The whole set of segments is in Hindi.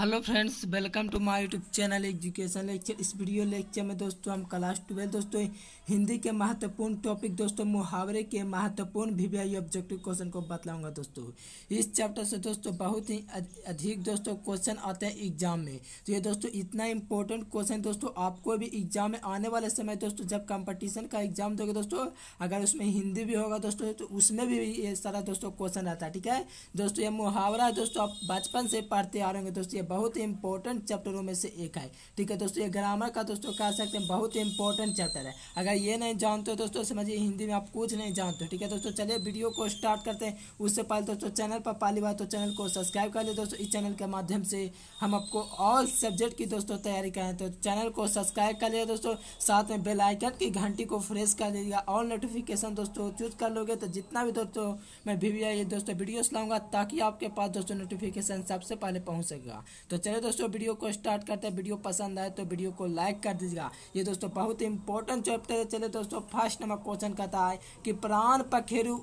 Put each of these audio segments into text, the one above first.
hello friends welcome to my YouTube channel education lecture इस वीडियो लेक्चर में दोस्तों हम क्लास ट्वेल्व दोस्तों हिंदी के महत्वपूर्ण टॉपिक दोस्तों मुहावरे के महत्वपूर्ण वीवीआई ऑब्जेक्टिव क्वेश्चन को बतलाऊंगा दोस्तों इस चैप्टर से दोस्तों बहुत ही अधिक दोस्तों क्वेश्चन आते हैं एग्जाम में तो ये दोस्तों इतना इंपॉर्टेंट क्वेश्चन दोस्तों आपको भी एग्जाम में आने वाले समय दोस्तों जब कॉम्पिटिशन का एग्जाम दोगे दोस्तों अगर उसमें हिंदी भी होगा दोस्तों तो उसमें भी ये सारा दोस्तों क्वेश्चन आता है ठीक है दोस्तों ये मुहावरा दोस्तों आप बचपन से पढ़ते आ रहे होंगे दोस्तों बहुत ही इंपॉर्टेंट चैप्टरों में से एक है ठीक है दोस्तों ये ग्रामर का दोस्तों कह सकते हैं बहुत ही इंपॉर्टेंट चैप्टर है अगर ये नहीं जानते हो दोस्तों समझिए हिंदी में आप कुछ नहीं जानते ठीक है दोस्तों चलिए वीडियो को स्टार्ट करते हैं उससे पहले दोस्तों चैनल पर पहली बार तो चैनल को सब्सक्राइब कर ले दोस्तों इस चैनल के माध्यम से हम आपको ऑल सब्जेक्ट की दोस्तों तैयारी करें तो चैनल को सब्सक्राइब कर लिया दोस्तों साथ में बेलाइकन की घंटी को फ्रेश कर लीजिएगा ऑल नोटिफिकेशन दोस्तों चूज कर लोगे तो जितना भी दोस्तों मैं वी वी आई दोस्तों वीडियोस लाऊंगा ताकि आपके पास दोस्तों नोटिफिकेशन सबसे पहले पहुँच सकेगा तो चलिए दोस्तों वीडियो को स्टार्ट करते हैं वीडियो पसंद आए तो वीडियो को लाइक कर दीजिएगा ये दोस्तों बहुत इंपॉर्टेंट चैप्टर है चलिए दोस्तों फर्स्ट नंबर क्वेश्चन कहता है कि प्राण पखेरु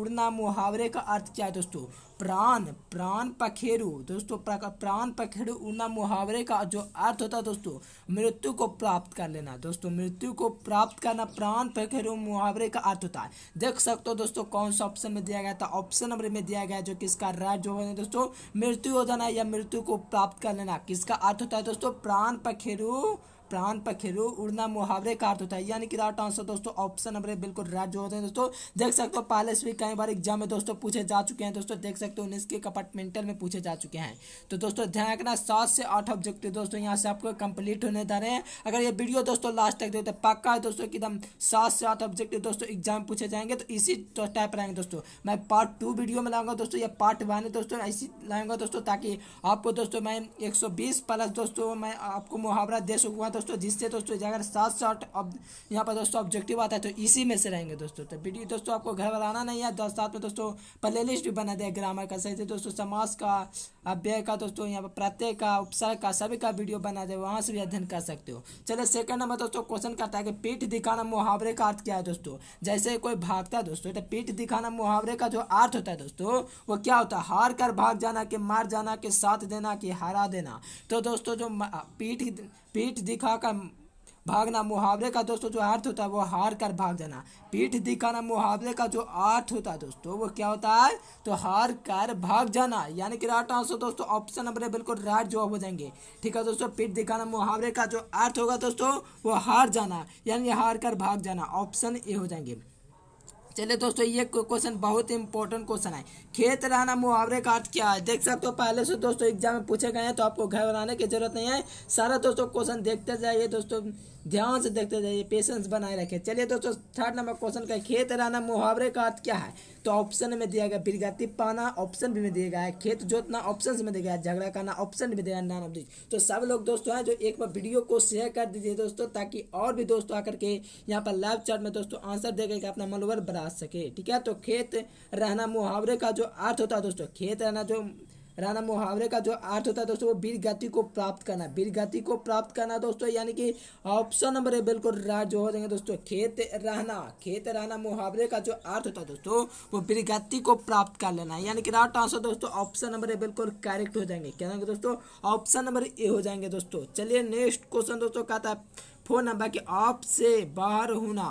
उड़ना मुहावरे का अर्थ क्या है दोस्तों प्राण प्राण पखेरु दोस्तों प्राण पखेरु उड़ना मुहावरे का जो अर्थ होता है दोस्तों मृत्यु को प्राप्त कर लेना दोस्तों मृत्यु को प्राप्त करना प्राण पखेरु मुहावरे का अर्थ होता है देख सकते हो दोस्तों कौन सा ऑप्शन में दिया गया था ऑप्शन नंबर में दिया गया जो किसका राज जो है दोस्तों मृत्यु हो जाना या मृत्यु को प्राप्त कर लेना किसका अर्थ होता है दोस्तों प्राण पखेरु प्राण पखेरु उड़ना मुहावरे का अर्थ होता है यानी कि राइट आंसर दोस्तों ऑप्शन नंबर बिल्कुल राइट जो होते हैं दोस्तों देख सकते हो पहले से भी कई बार एग्जाम में दोस्तों पूछे जा चुके हैं दोस्तों देख सकते हो उन्नीस के कंपार्टमेंटल में पूछे जा चुके हैं तो दोस्तों ध्यान रखना सात से आठ ऑब्जेक्टिव दोस्तों यहाँ से आपको कंप्लीट होने जा रहे हैं अगर ये वीडियो दोस्तों लास्ट तक देखते पक्का है दोस्तों एकदम सात से आठ ऑब्जेक्टिव दोस्तों एग्जाम पूछे जाएंगे तो इसी टाइप तो रहेंगे दोस्तों मैं पार्ट टू वीडियो में लाऊंगा दोस्तों या पार्ट वन है दोस्तों ऐसी लाऊंगा दोस्तों ताकि आपको दोस्तों मैं एक प्लस दोस्तों मैं आपको मुहावरा दे सकूँगा दोस्तों जिससे दोस्तों अगर सात सौ अब यहाँ पर दोस्तों ऑब्जेक्टिव आता है तो इसी में से रहेंगे दोस्तों तो वीडियो दोस्तों आपको घर बनाना नहीं है दस तो साथ में दोस्तों प्ले लिस्ट भी बना दिया ग्रामर का सही से दोस्तों समाज का अभ्य का दोस्तों यहाँ पर प्रत्यय का उपसर्ग का सभी का वीडियो बना दे वहाँ से भी अध्ययन कर सकते हो चलिए सेकंड नंबर दोस्तों क्वेश्चन करता है कि पीठ दिखाना मुहावरे का अर्थ क्या है दोस्तों जैसे कोई भागता है दोस्तों तो पीठ दिखाना मुहावरे का जो अर्थ होता है दोस्तों वो क्या होता है हार कर भाग जाना कि मार जाना कि साथ देना कि हरा देना तो दोस्तों जो पीठ पीठ दिखाकर भागना मुहावरे का दोस्तों जो अर्थ होता है वो हार कर भाग जाना पीठ दिखाना मुहावरे का जो अर्थ होता है दोस्तों वो क्या होता है तो हार कर भाग जाना यानी कि राइट आंसर दोस्तों ऑप्शन नंबर है बिल्कुल राइट जवाब हो जाएंगे ठीक है दोस्तों पीठ दिखाना मुहावरे का जो अर्थ होगा दोस्तों वो हार जाना यानी हार कर भाग जाना ऑप्शन ए हो जाएंगे चलिए दोस्तों ये क्वेश्चन बहुत इंपॉर्टेंट क्वेश्चन है खेत रहना मुहावरे का अर्थ क्या है देख सकते हो पहले से दोस्तों एग्जाम में पूछे गए हैं तो आपको घर बनाने की जरूरत नहीं है सारा दोस्तों क्वेश्चन देखते जाइए दोस्तों ध्यान से देखते जाइए पेशेंस बनाए रखें चलिए दोस्तों थर्ड नंबर क्वेश्चन का खेत रहना मुहावरे का अर्थ क्या है तो ऑप्शन में दिया गया बिरगति पाना ऑप्शन भी में दिया गया है खेत जोतना ऑप्शन में दिया गया झगड़ा करना ऑप्शन भी दिया गया नॉन तो सब लोग दोस्तों हैं जो एक बार वीडियो को शेयर कर दीजिए दोस्तों ताकि और भी दोस्तों आकर के यहाँ पर लाइव चैट में दोस्तों आंसर दे करके अपना मनोबल बढ़ा सके ठीक है तो खेत रहना मुहावरे का जो अर्थ होता है दोस्तों खेत रहना जो राणा मुहावरे का जो अर्थ होता है दोस्तों वो वीर गति को प्राप्त करना वीर गति को प्राप्त करना दोस्तों यानी कि ऑप्शन नंबर ए बिल्कुल राज जो हो जाएंगे दोस्तों खेत रहना खेत रहना मुहावरे का जो अर्थ होता है दोस्तों वो वीर गति को प्राप्त कर लेना यानी कि राट आंसर दोस्तों ऑप्शन नंबर ए बिल्कुल करेक्ट हो जाएंगे क्या जाएंगे दोस्तों ऑप्शन नंबर ए हो जाएंगे दोस्तों चलिए नेक्स्ट क्वेश्चन दोस्तों कहता है फोन नंबर के ऑफ से बाहर होना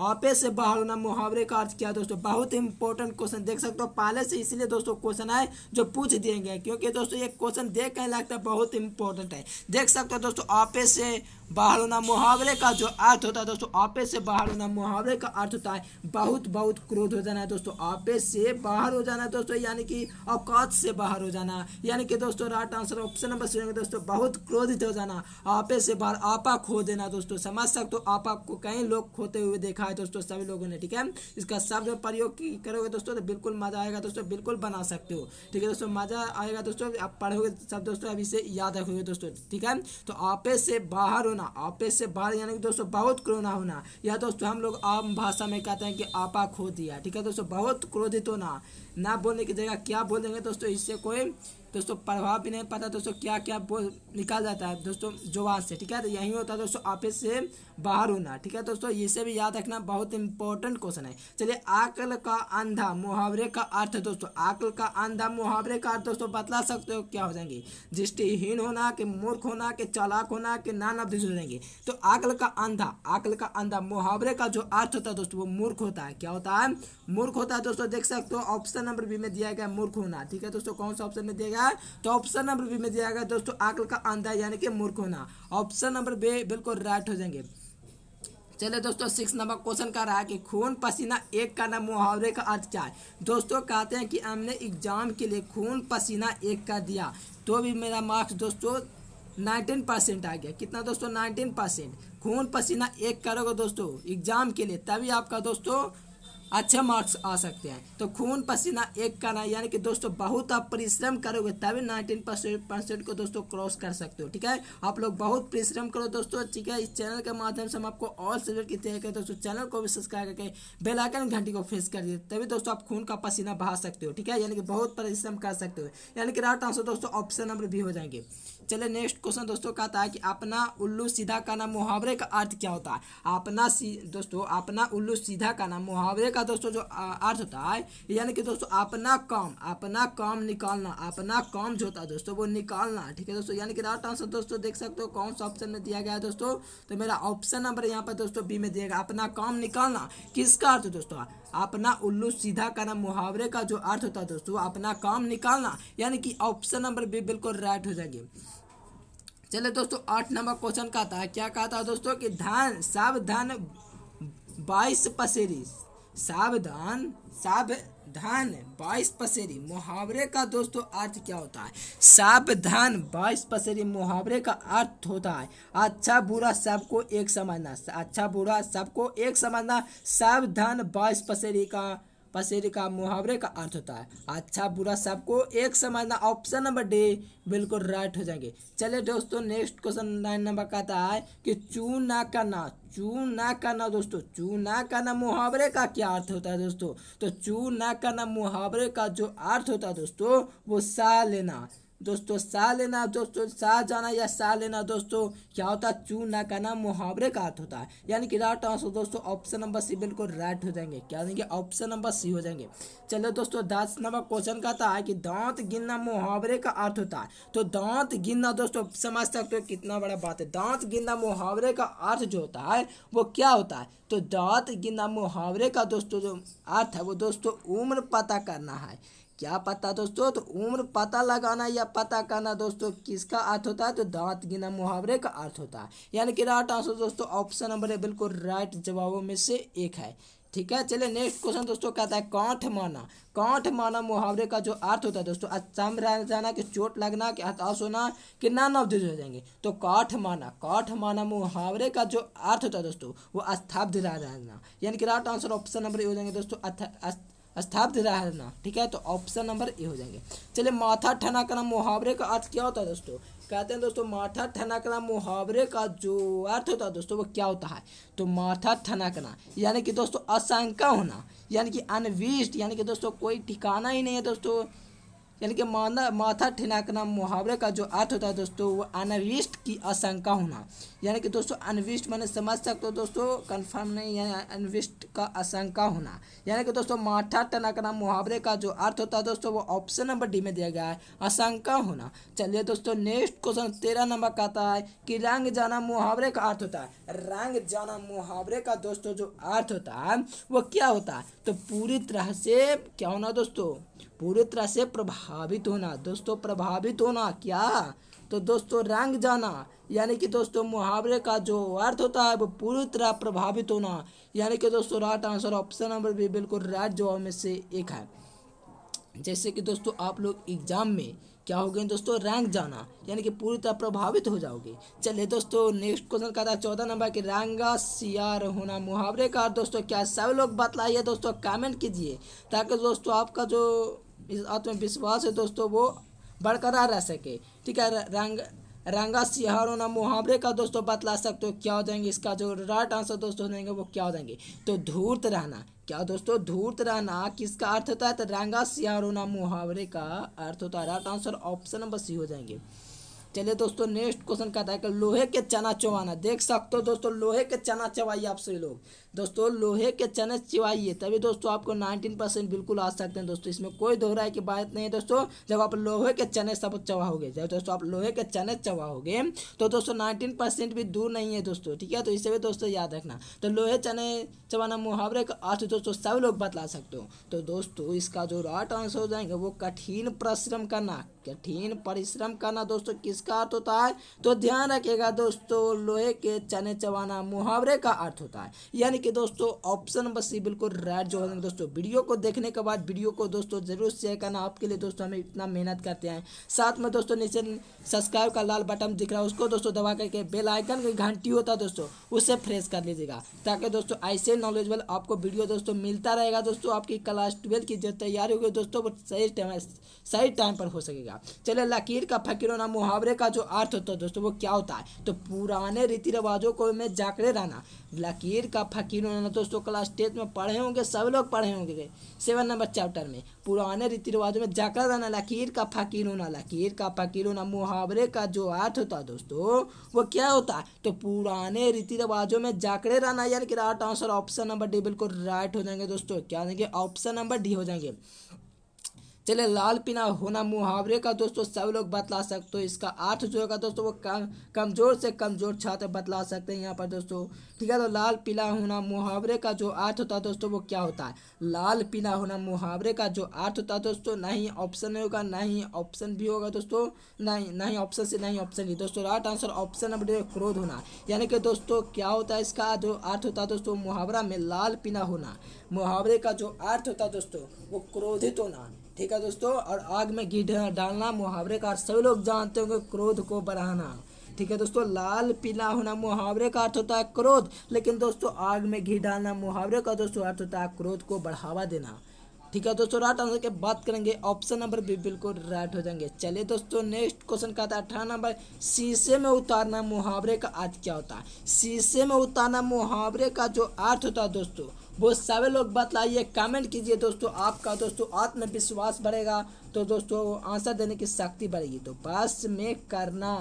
आपे से बाहर होना मुहावरे का अर्थ क्या दोस्तों बहुत इंपॉर्टेंट क्वेश्चन देख सकते हो पहले से इसलिए दोस्तों क्वेश्चन आए जो पूछ दिए गए क्योंकि दोस्तों ये क्वेश्चन देख कर लगता है बहुत इंपॉर्टेंट है देख सकते हो दोस्तों आपे से बाहर होना मुहावरे का जो अर्थ होता है दोस्तों आपे से बाहर होना मुहावरे का अर्थ होता है बहुत बहुत क्रोध हो जाना है दोस्तों आपे से बाहर हो जाना दोस्तों यानी कि औकात से बाहर हो जाना यानी कि दोस्तों right answer option number C दोस्तों बहुत क्रोधित हो जाना आपे से बाहर आपा खो देना दोस्तों समझ सकते हो आपा को कई लोग खोते हुए देखा लिखा है दोस्तों सभी लोगों ने ठीक है इसका शब्द प्रयोग करोगे दोस्तों तो बिल्कुल मजा आएगा दोस्तों बिल्कुल बना सकते हो ठीक है दोस्तों मजा आएगा दोस्तों आप पढ़ोगे सब दोस्तों अभी से याद रखोगे दोस्तों ठीक है तो आपे से बाहर होना आपे से बाहर यानी कि दोस्तों बहुत क्रोना होना या दोस्तों हम लोग आम भाषा में कहते हैं कि आपा खो दिया ठीक है दोस्तों बहुत क्रोधित होना ना बोलने की जगह क्या बोलेंगे दोस्तों इससे कोई दोस्तों प्रभाव भी नहीं पता दोस्तों क्या क्या निकाल जाता है दोस्तों जुबान से ठीक है तो यही होता है दोस्तों आपे से बाहर होना ठीक है दोस्तों इसे भी याद रखना बहुत इंपॉर्टेंट क्वेश्चन है चलिए आकल का अंधा मुहावरे का अर्थ दोस्तों आकल का अंधा मुहावरे का अर्थ दोस्तों बतला सकते हो क्या हो जाएंगे दृष्टिहीन होना के मूर्ख होना के चालाक होना के नान अब हो जाएंगे तो आकल का अंधा आकल का अंधा मुहावरे का जो अर्थ होता है दोस्तों वो मूर्ख होता है क्या होता है मूर्ख होता है दोस्तों देख सकते हो ऑप्शन नंबर बी में दिया गया मूर्ख होना ठीक है दोस्तों कौन सा ऑप्शन में दिया गया तो ऑप्शन नंबर बी में दिया गया दोस्तों आकल का अंधा यानी कि मूर्ख होना ऑप्शन नंबर बी बिल्कुल राइट हो जाएंगे चले दोस्तों सिक्स नंबर क्वेश्चन कह रहा है कि खून पसीना एक का मुहावरे का अर्थ क्या है दोस्तों कहते हैं कि हमने एग्जाम के लिए खून पसीना एक का दिया तो भी मेरा मार्क्स दोस्तों नाइनटीन परसेंट आ गया कितना दोस्तों नाइनटीन परसेंट खून पसीना एक करोगे दोस्तों एग्जाम के लिए तभी आपका दोस्तों अच्छे मार्क्स आ सकते हैं तो खून पसीना एक करना यानी कि दोस्तों बहुत आप परिश्रम करोगे तभी नाइनटीन परसेंट को दोस्तों क्रॉस कर सकते हो ठीक है आप लोग बहुत परिश्रम करो दोस्तों ठीक है इस चैनल के माध्यम से हम आपको और सब्जेक्ट की तैयार करें दोस्तों चैनल को भी सब्सक्राइब करके बेलाइकन घंटी को फेस कर दिए तभी दोस्तों आप खून का पसीना बहा सकते हो ठीक है यानी कि बहुत परिश्रम कर सकते हो यानी कि राइट आंसर दोस्तों ऑप्शन नंबर भी हो जाएंगे चले नेक्स्ट क्वेश्चन दोस्तों कहता है कि अपना उल्लू सीधा का नाम मुहावरे का अर्थ क्या होता है अपना सी दोस्तों अपना उल्लू सीधा का नाम मुहावरे का दोस्तों जो अर्थ होता है यानी कि दोस्तों अपना काम अपना काम निकालना अपना काम जो होता है दोस्तों वो निकालना ठीक है दोस्तों यानी कि राइट आंसर दोस्तों देख सकते हो कौन सा ऑप्शन में दिया गया है दोस्तों तो मेरा ऑप्शन नंबर यहाँ पर दोस्तों बी में दिया गया अपना काम निकालना किसका अर्थ दोस्तों अपना उल्लू सीधा करना मुहावरे का जो अर्थ होता है दोस्तों अपना काम निकालना यानी कि ऑप्शन नंबर बी बिल्कुल राइट हो जाएगी चले दोस्तों आठ नंबर क्वेश्चन का था क्या कहा था दोस्तों कि धन सावधान बाईस पसेरी सावधान साव सावधान बाईस पसेरी मुहावरे का दोस्तों अर्थ क्या होता है सावधान बाईस पसेरी मुहावरे का अर्थ होता है अच्छा बुरा सबको एक समझना अच्छा बुरा सबको एक समझना सावधान बाईस पसेरी का पसेरी का मुहावरे का अर्थ होता है अच्छा बुरा सबको एक समझना ऑप्शन नंबर डी बिल्कुल राइट हो जाएंगे चले दोस्तों नेक्स्ट क्वेश्चन नाइन नंबर कहता है कि चू ना करना चू ना करना दोस्तों चू ना करना मुहावरे का क्या अर्थ होता है दोस्तों तो चू ना करना मुहावरे का जो अर्थ होता है दोस्तों वो सा लेना दोस्तों सा लेना दोस्तों सा जाना या सा लेना दोस्तों क्या होता है चू ना करना मुहावरे का अर्थ होता है यानी कि राइट आंसर दोस्तों ऑप्शन नंबर सी बिल्कुल राइट हो जाएंगे क्या हो जाएंगे ऑप्शन नंबर सी हो जाएंगे चलो दोस्तों दस नंबर क्वेश्चन कहता है कि दांत गिनना मुहावरे का अर्थ होता है तो दांत गिनना दोस्तों समझ सकते हो कितना बड़ा बात है दांत गिनना मुहावरे का अर्थ जो होता है वो क्या होता है तो दांत गिनना मुहावरे का दोस्तों जो अर्थ है वो दोस्तों उम्र पता करना है क्या पता दोस्तों तो उम्र पता लगाना या पता करना दोस्तों किसका अर्थ होता है तो दांत गिना मुहावरे का अर्थ होता है यानी कि राइट आंसर दोस्तों ऑप्शन नंबर है बिल्कुल राइट जवाबों में से एक है ठीक है चलिए नेक्स्ट क्वेश्चन दोस्तों कहता है कांठ माना कांठ माना मुहावरे का जो अर्थ होता है दोस्तों अचम अच्छा रह जाना कि चोट लगना कि हताश होना कि ना अवधि हो जाएंगे तो कांठ माना कांठ माना मुहावरे का जो अर्थ होता है दोस्तों वो अस्थाब्ध रह जाना यानी कि राइट आंसर ऑप्शन नंबर ये हो जाएंगे दोस्तों स्थापित रहना ठीक है तो ऑप्शन नंबर ए हो जाएंगे चलिए माथा ठना करना मुहावरे का अर्थ क्या होता है दोस्तों कहते हैं दोस्तों माथा ठनाकना मुहावरे का जो अर्थ होता है दोस्तों वो क्या होता है तो माथा ठनाकना यानी कि दोस्तों आशंका होना यानी कि अनविष्ट यानी कि दोस्तों कोई ठिकाना ही नहीं है दोस्तों यानी कि माना माथा ठिनाकना मुहावरे का जो अर्थ होता है दोस्तों वो अनविष्ट की आशंका होना यानी कि दोस्तों अनविष्ट मैंने समझ सकते हो दोस्तों कन्फर्म नहीं है अनविष्ट का आशंका होना यानी कि दोस्तों माथा ठिनाकना मुहावरे का जो अर्थ होता है दोस्तों वो ऑप्शन नंबर डी में दिया गया है आशंका होना चलिए दोस्तों नेक्स्ट क्वेश्चन तेरह नंबर का आता है कि रंग जाना मुहावरे का अर्थ होता है रंग जाना मुहावरे का दोस्तों जो अर्थ होता है वो क्या होता है तो पूरी तरह से क्या होना दोस्तों पूरी तरह से प्रभावित होना दोस्तों प्रभावित होना क्या तो दोस्तों रंग जाना यानी कि दोस्तों मुहावरे का जो अर्थ होता है वो पूरी तरह प्रभावित होना यानी कि दोस्तों राइट आंसर ऑप्शन नंबर भी बिल्कुल राइट जवाब में से एक है जैसे कि दोस्तों आप लोग एग्जाम में क्या हो गए दोस्तों रैंक जाना यानी कि पूरी तरह प्रभावित हो जाओगे चलिए दोस्तों नेक्स्ट क्वेश्चन का था चौदह नंबर की रैंगा सियार होना मुहावरे का दोस्तों क्या सब लोग बतलाइए दोस्तों कमेंट कीजिए ताकि दोस्तों आपका जो आत्मविश्वास है दोस्तों वो बरकरार रह सके ठीक है रंग रंगा सिहार होना मुहावरे का दोस्तों बतला सकते हो क्या हो जाएंगे इसका जो राइट आंसर दोस्तों हो जाएंगे वो क्या हो जाएंगे तो धूर्त रहना क्या दोस्तों धूर्त रहना किसका अर्थ होता है तो रंगा सिहार होना मुहावरे का अर्थ होता है right answer option number C हो जाएंगे चलिए दोस्तों नेक्स्ट क्वेश्चन कहता है कि लोहे के चना चबाना देख सकते हो दोस्तों लोहे के चना चबाइए आप सभी लोग दोस्तों लोहे के चने चिबाइए तभी दोस्तों आपको नाइनटीन परसेंट बिल्कुल आ सकते हैं दोस्तों इसमें कोई दोहराए की बात नहीं है दोस्तों जब आप लोहे के चने सब चबाओगे जब दोस्तों आप लोहे के चने चबाओगे तो दोस्तों नाइनटीन परसेंट भी दूर नहीं है दोस्तों ठीक है तो इसे भी दोस्तों याद रखना तो लोहे चने चबाना मुहावरे का अर्थ दोस्तों सब लोग बतला सकते हो तो दोस्तों इसका जो राट आंसर हो जाएंगे वो कठिन परिश्रम करना कठिन परिश्रम करना दोस्तों किसका अर्थ होता है तो ध्यान रखिएगा दोस्तों लोहे के चने चबाना मुहावरे का अर्थ होता है यानी कि दोस्तों ऑप्शन बस सी बिल्कुल राइट जो होगा दोस्तों वीडियो को देखने के बाद वीडियो को दोस्तों जरूर शेयर करना आपके लिए दोस्तों हमें इतना मेहनत करते हैं साथ में दोस्तों नीचे सब्सक्राइब का लाल बटन दिख रहा है उसको दोस्तों दबा करके बेल आइकन की घंटी होता है दोस्तों उसे फ्रेश कर लीजिएगा ताकि दोस्तों ऐसे नॉलेजेबल आपको वीडियो दोस्तों मिलता रहेगा दोस्तों आपकी क्लास ट्वेल्व की जो तैयारी होगी दोस्तों वो सही टाइम सही टाइम पर हो सकेगा जाएगा चले लकीर का फकीरों ना मुहावरे का जो अर्थ होता है दोस्तों वो क्या होता है तो पुराने रीति रिवाजों को में जाकर रहना लकीर का फकीरों ना दोस्तों क्लास टेंथ में पढ़े होंगे सब लोग पढ़े होंगे सेवन नंबर चैप्टर में पुराने रीति रिवाजों में जाकर रहना लकीर का फकीरों ना लकीर का फकीरों ना मुहावरे का जो अर्थ होता है दोस्तों वो क्या होता है तो पुराने रीति रिवाजों में जाकर रहना यार कि right answer option number D बिल्कुल राइट हो जाएंगे दोस्तों क्या ऑप्शन नंबर डी हो जाएंगे चले लाल पीना होना मुहावरे का दोस्तों तो सब लोग बतला सकते हो इसका आठ जो होगा दोस्तों वो कम कमज़ोर से कमज़ोर छात्र बतला सकते हैं यहाँ पर दोस्तों ठीक है तो लाल पीला होना मुहावरे का जो आठ होता है दोस्तों वो क्या होता है लाल पीला होना मुहावरे का जो आठ होता है दोस्तों ना ही ऑप्शन होगा ना ही ऑप्शन भी होगा दोस्तों ना ही ना ही ऑप्शन से ना ही ऑप्शन ही दोस्तों राइट आंसर ऑप्शन नंबर क्रोध होना यानी कि दोस्तों क्या होता है इसका जो आठ होता है दोस्तों मुहावरा में लाल पीना होना मुहावरे का जो अर्थ होता है दोस्तों वो क्रोधित होना ठीक है दोस्तों और आग में घी डालना मुहावरे का सभी लोग जानते होंगे क्रोध को बढ़ाना ठीक है दोस्तों लाल पीला होना मुहावरे का अर्थ होता है क्रोध लेकिन दोस्तों आग में घी डालना मुहावरे का दोस्तों अर्थ होता है क्रोध को बढ़ावा देना ठीक है दोस्तों राइट आंसर के बात करेंगे ऑप्शन नंबर बी बिल्कुल राइट हो जाएंगे चलिए दोस्तों नेक्स्ट क्वेश्चन का था अठारह नंबर शीशे में उतारना मुहावरे का अर्थ क्या होता है शीशे में उतारना मुहावरे का जो अर्थ होता है दोस्तों वो सारे लोग बताइए कमेंट कीजिए दोस्तों आपका दोस्तों आत्मविश्वास बढ़ेगा तो दोस्तों आंसर देने की शक्ति बढ़ेगी तो बस में करना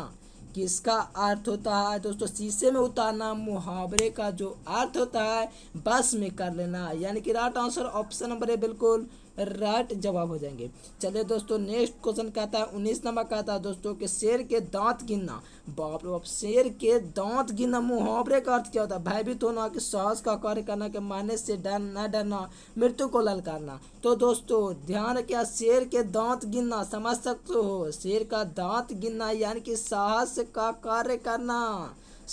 किसका अर्थ होता है दोस्तों शीशे में उतारना मुहावरे का जो अर्थ होता है बस में कर लेना यानी कि राइट आंसर ऑप्शन नंबर है बिल्कुल राइट जवाब हो जाएंगे चले दोस्तों नेक्स्ट क्वेश्चन कहता है उन्नीस नंबर कहता है दोस्तों कि शेर के दांत गिनना बाप रे बाप शेर के दांत गिनना मुहावरे का अर्थ क्या होता है भयभीत तो होना कि साहस का कार्य करना के माने से डर न डरना मृत्यु को ललकारना तो दोस्तों ध्यान क्या शेर के दांत गिनना समझ सकते हो शेर का दांत गिनना यानी कि साहस का कार्य करना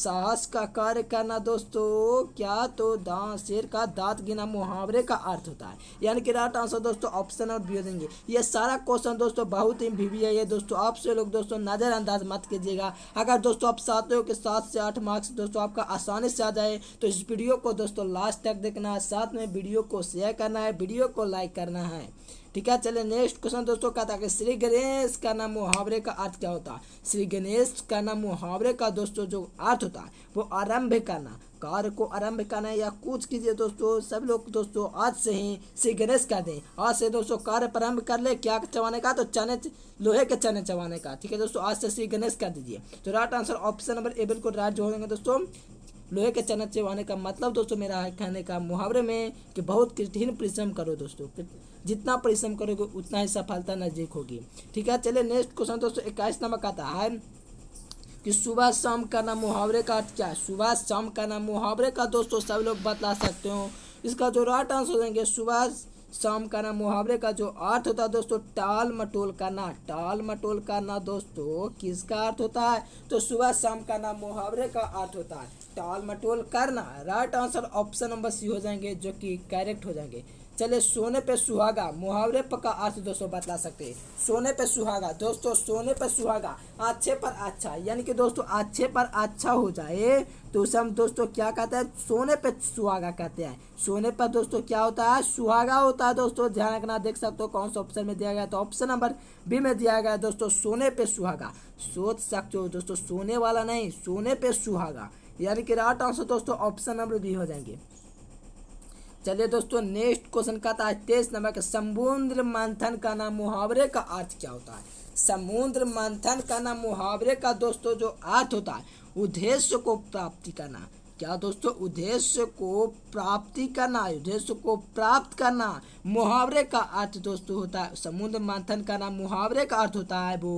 साहस का कार्य करना दोस्तों क्या तो दांत शेर का दांत गिना मुहावरे का अर्थ होता है यानी कि राइट आंसर दोस्तों ऑप्शन और बी देंगे ये सारा क्वेश्चन दोस्तों बहुत ही भी है ये दोस्तों आपसे लोग दोस्तों नज़रअंदाज मत कीजिएगा अगर दोस्तों आप चाहते हो कि सात से आठ मार्क्स दोस्तों आपका आसानी से आ जाए तो इस वीडियो को दोस्तों लास्ट तक देखना है साथ में वीडियो को शेयर करना है वीडियो को लाइक करना है ठीक है चले नेक्स्ट क्वेश्चन दोस्तों कहता है कि श्री गणेश का नाम मुहावरे का अर्थ क्या होता है श्री गणेश का नाम मुहावरे का दोस्तों जो अर्थ होता है वो आरंभ करना कार्य को आरंभ करना है या कुछ कीजिए दोस्तों सब लोग दोस्तों आज से ही श्री गणेश कर दें आज से दोस्तों कार्य प्रारंभ कर ले क्या चबाने का तो चने लोहे के चने चबाने का ठीक है दोस्तों आज से श्री गणेश कर दीजिए तो right answer option number A बिल्कुल राइट जो होंगे दोस्तों लोहे के चने चबाने का मतलब दोस्तों मेरा कहने का मुहावरे में कि बहुत कठिन परिश्रम करो दोस्तों जितना परिश्रम करोगे उतना ही सफलता नजदीक होगी ठीक है चलिए नेक्स्ट क्वेश्चन दोस्तों इक्कीस नंबर का था है कि सुबह शाम का नाम मुहावरे का क्या है सुबह शाम का नाम मुहावरे का दोस्तों सब लोग बता सकते हो इसका जो राइट आंसर देंगे सुबह शाम का नाम मुहावरे का जो अर्थ होता है दोस्तों टाल मटोल का ना टाल मटोल का ना दोस्तों किसका अर्थ होता है तो सुबह शाम का नाम मुहावरे का अर्थ होता है टाल मटोल करना right answer option number C हो जाएंगे जो कि करेक्ट हो जाएंगे चले सोने पे सुहागा मुहावरे पर का अर्थ दोस्तों बतला सकते हैं सोने पे सुहागा दोस्तों सोने पे सुहागा अच्छे पर अच्छा यानी कि दोस्तों अच्छे पर अच्छा हो जाए तो उसे हम दोस्तों क्या कहते हैं सोने पे सुहागा कहते हैं सोने पर दोस्तों क्या होता है सुहागा होता है दोस्तों ध्यान रखना देख सकते हो कौन सा ऑप्शन में दिया गया तो ऑप्शन नंबर बी में दिया गया दोस्तों सोने पे सुहागा सोच सकते हो दोस्तों सोने वाला नहीं सोने पे सुहागा यानी कि राइट आंसर दोस्तों ऑप्शन नंबर बी हो जाएंगे चलिए दोस्तों नेक्स्ट क्वेश्चन का था तेईस नंबर का समुद्र मंथन का नाम मुहावरे का अर्थ क्या होता है समुद्र मंथन का नाम मुहावरे का दोस्तों जो अर्थ होता है उद्देश्य को प्राप्ति करना क्या दोस्तों उद्देश्य को प्राप्ति करना उद्देश्य को प्राप्त करना मुहावरे का अर्थ दोस्तों होता है समुद्र मंथन का नाम मुहावरे का अर्थ होता है वो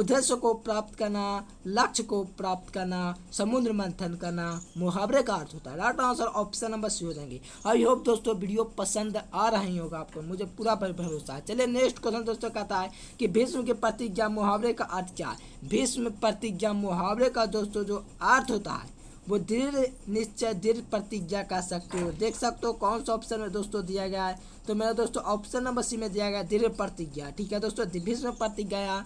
उद्देश्य को प्राप्त करना लक्ष्य को प्राप्त करना समुद्र मंथन करना मुहावरे का अर्थ होता है right answer option number C हो जाएंगे आई होप दोस्तों वीडियो पसंद आ रही होगा आपको मुझे पूरा भरोसा है चलिए नेक्स्ट क्वेश्चन दोस्तों कहता है कि भीष्म के प्रतिज्ञा मुहावरे का अर्थ क्या है भीष्म प्रतिज्ञा मुहावरे का दोस्तों जो अर्थ होता है वो दृढ़ निश्चय दृढ़ प्रतिज्ञा कर सकते हो देख सकते हो कौन सा ऑप्शन में दोस्तों दिया गया है तो मेरा दोस्तों ऑप्शन नंबर सी में दिया गया दृढ़ प्रतिज्ञा ठीक है दोस्तों भीष्म प्रतिज्ञा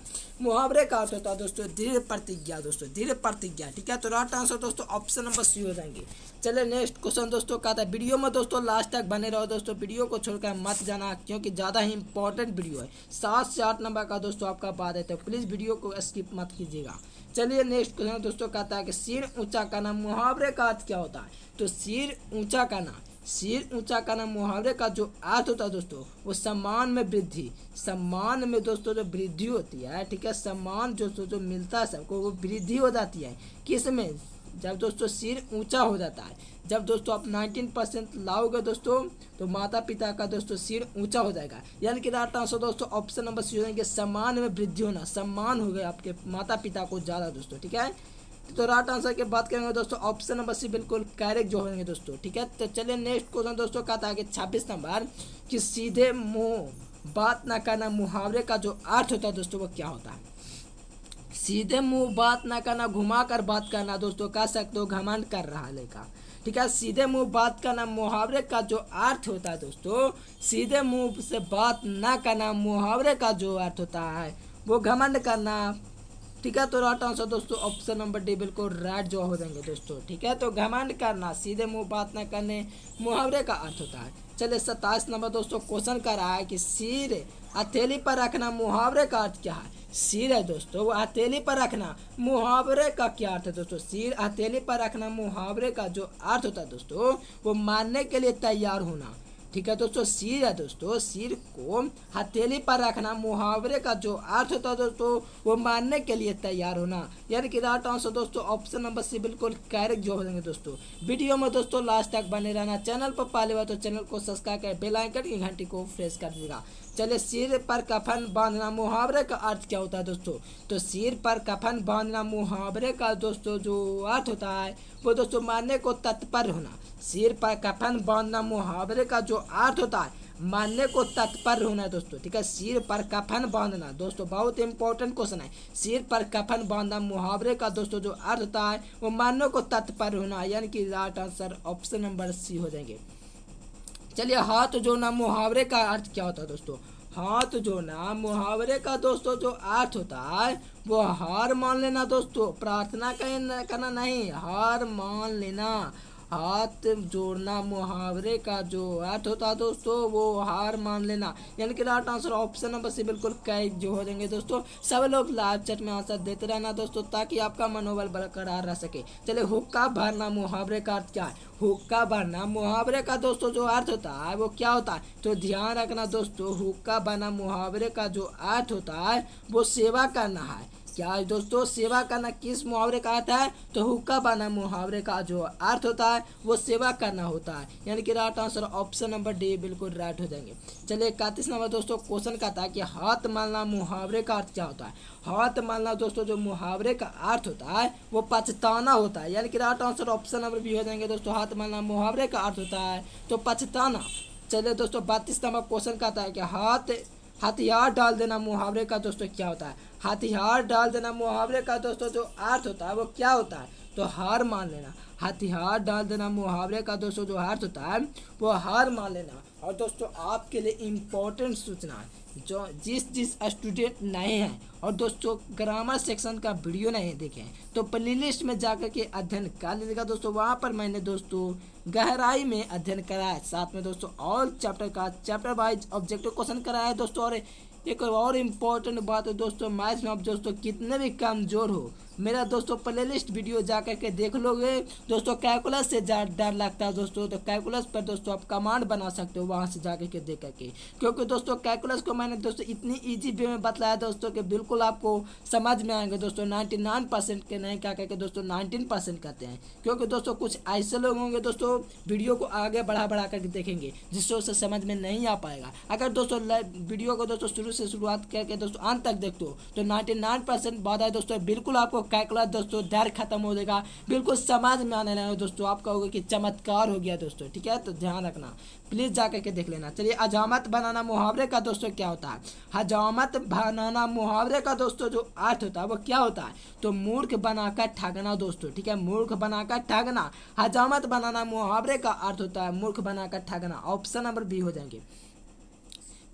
मुहावरे का अर्थ होता है दोस्तों दृढ़ प्रतिज्ञा दोस्तों दृढ़ प्रतिज्ञा ठीक है तो राइट आंसर दोस्तों ऑप्शन नंबर सी हो जाएंगे चले नेक्स्ट क्वेश्चन दोस्तों कहा था वीडियो में दोस्तों लास्ट तक बने रहो दोस्तों वीडियो को छोड़कर मत जाना क्योंकि ज़्यादा ही इंपॉर्टेंट वीडियो है सात से आठ नंबर का दोस्तों आपका बात है तो प्लीज़ वीडियो को स्किप मत कीजिएगा चलिए नेक्स्ट क्वेश्चन दोस्तों कहता है कि सिर ऊंचा करना मुहावरे का अर्थ क्या होता है तो सिर ऊंचा करना सिर ऊंचा करना मुहावरे का जो अर्थ होता है दोस्तों वो सम्मान में वृद्धि सम्मान में दोस्तों जो वृद्धि होती है ठीक है सम्मान जो जो मिलता है सबको वो वृद्धि हो जाती है किस में जब दोस्तों सिर ऊंचा हो जाता है जब दोस्तों आप 19 परसेंट लाओगे दोस्तों तो माता पिता का दोस्तों सिर ऊंचा हो जाएगा यानी कि डाटा आंसर दोस्तों ऑप्शन नंबर सी हो जाएंगे सम्मान में वृद्धि होना सम्मान हो गया आपके माता पिता को ज़्यादा दोस्तों ठीक है तो राइट आंसर के बात करेंगे दोस्तों ऑप्शन नंबर सी बिल्कुल करेक्ट जो होंगे दोस्तों ठीक है तो चलिए नेक्स्ट क्वेश्चन दोस्तों कहा था कि छब्बीस नंबर कि सीधे मुंह बात ना करना मुहावरे का जो अर्थ होता है दोस्तों वो क्या होता है सीधे मुंह बात ना करना घुमा कर बात करना दोस्तों कह सकते हो घमंड कर रहा लेखा ठीक है सीधे मुंह बात करना मुहावरे का जो अर्थ होता है दोस्तों सीधे मुंह से बात ना करना मुहावरे का जो अर्थ होता है वो घमंड करना ठीक है तो राइट आंसर दोस्तों ऑप्शन नंबर डी बिल्कुल राइट जो हो देंगे दोस्तों ठीक है तो घमंड करना सीधे मुंह बात ना करने मुहावरे का अर्थ होता है चलिए सत्ताईस नंबर दोस्तों क्वेश्चन कर रहा है कि सिर हथेली पर रखना मुहावरे का अर्थ क्या है सिर है दोस्तों वो हथेली पर रखना मुहावरे का क्या अर्थ है दोस्तों सिर हथेली पर रखना मुहावरे का जो अर्थ होता है दोस्तों वो मानने के लिए तैयार होना ठीक है दोस्तों सिर है दोस्तों सिर को हथेली पर रखना मुहावरे का जो अर्थ होता है दोस्तों वो मानने के लिए तैयार होना यानी कि राइट आंसर दोस्तों ऑप्शन नंबर सी बिल्कुल कैरेक्ट जो हो जाएंगे दोस्तों वीडियो में दोस्तों लास्ट तक बने रहना चैनल पर पाले हुआ तो चैनल को सब्सक्राइब कर बेलाइकन की घंटी को प्रेस कर देगा चले सिर पर कफन बांधना मुहावरे का अर्थ क्या होता है दोस्तों तो सिर पर कफन बांधना मुहावरे का दोस्तों जो अर्थ होता है वो दोस्तों मानने को तत्पर होना सिर पर कफन बांधना मुहावरे का जो अर्थ होता है मानने को तत्पर होना है दोस्तों ठीक है सिर पर कफन बांधना दोस्तों बहुत इंपॉर्टेंट क्वेश्चन है सिर पर कफन बांधना मुहावरे का दोस्तों जो अर्थ होता है वो मानने को तत्पर होना यानी कि right answer option number C हो जाएंगे चलिए हाथ जोड़ना मुहावरे का अर्थ क्या होता है दोस्तों हाथ जोड़ना मुहावरे का दोस्तों जो अर्थ होता है वो हार मान लेना दोस्तों प्रार्थना करना नहीं हार मान लेना हाथ जोड़ना मुहावरे का जो अर्थ होता है दोस्तों वो हार मान लेना यानी कि right answer option number C बिल्कुल कई जो हो जाएंगे दोस्तों सब लोग लाइव चैट में आंसर देते रहना दोस्तों ताकि आपका मनोबल बरकरार रह सके चले हुक्का भरना मुहावरे का अर्थ क्या है हुक्का भरना मुहावरे का दोस्तों जो अर्थ होता है वो क्या होता है तो ध्यान रखना दोस्तों हुक्का भरना मुहावरे का जो अर्थ होता है वो सेवा करना है क्या दोस्तों सेवा करना किस मुहावरे का आता है तो हुक्का बना मुहावरे का जो अर्थ होता है वो सेवा करना होता है यानी कि right answer option number D बिल्कुल राइट हो जाएंगे चलिए इकतीस नंबर दोस्तों क्वेश्चन का था कि हाथ मालना मुहावरे का अर्थ क्या होता है हाथ मालना दोस्तों जो मुहावरे का अर्थ होता है वो पछताना होता है यानी कि right answer option number B हो जाएंगे दोस्तों हाथ मालना मुहावरे का अर्थ होता है तो पछताना चलिए दोस्तों बत्तीस नंबर क्वेश्चन का था कि हाथ हथियार डाल देना मुहावरे का दोस्तों क्या होता है हथियार डाल देना मुहावरे का दोस्तों जो अर्थ होता है वो क्या होता है तो हार मान लेना हथियार डाल देना मुहावरे का दोस्तों जो अर्थ होता है वो हार मान लेना और दोस्तों आपके लिए इम्पोर्टेंट सूचना है जो जिस जिस स्टूडेंट नए हैं और दोस्तों ग्रामर सेक्शन का वीडियो नहीं देखे हैं तो प्लेलिस्ट में जाकर के अध्ययन कर लीजिएगा दोस्तों वहाँ पर मैंने दोस्तों गहराई में अध्ययन कराया साथ में दोस्तों ऑल चैप्टर का चैप्टर वाइज ऑब्जेक्टिव क्वेश्चन कराया है दोस्तों और एक और इम्पोर्टेंट बात है दोस्तों मैथ्स में आप दोस्तों कितने भी कमज़ोर हो मेरा दोस्तों प्लेलिस्ट वीडियो जा करके देख लोगे दोस्तों कैलकुलस से डर लगता है दोस्तों तो कैलकुलस पर दोस्तों आप कमांड बना सकते हो वहाँ से जा करके देख करके क्योंकि दोस्तों कैलकुलस को मैंने दोस्तों इतनी ईजी वे में बतलाया दोस्तों कि बिल्कुल आपको समझ में आएंगे दोस्तों नाइन्टी नाइन परसेंट के नहीं क्या करके दोस्तों नाइनटीन परसेंट कहते हैं क्योंकि दोस्तों कुछ ऐसे लोग होंगे दोस्तों वीडियो को आगे बढ़ा बढ़ा करके देखेंगे जिससे उसे समझ में नहीं आ पाएगा अगर दोस्तों वीडियो को दोस्तों शुरू से शुरुआत करके दोस्तों अंत तक देखते हो तो नाइन्टी नाइन परसेंट बाधा है दोस्तों बिल्कुल आपको आपका दोस्तों डर खत्म हो जाएगा बिल्कुल समाज में आने लगा दोस्तों आप कहोगे कि चमत्कार हो गया दोस्तों ठीक है तो ध्यान रखना प्लीज़ जा करके देख लेना चलिए हजामत बनाना मुहावरे का दोस्तों क्या होता है हजामत बनाना मुहावरे का दोस्तों जो अर्थ होता है वो क्या होता है तो मूर्ख बनाकर ठगना दोस्तों ठीक है मूर्ख बनाकर ठगना हजामत बनाना मुहावरे का अर्थ होता है मूर्ख बनाकर ठगना ऑप्शन नंबर बी हो जाएंगे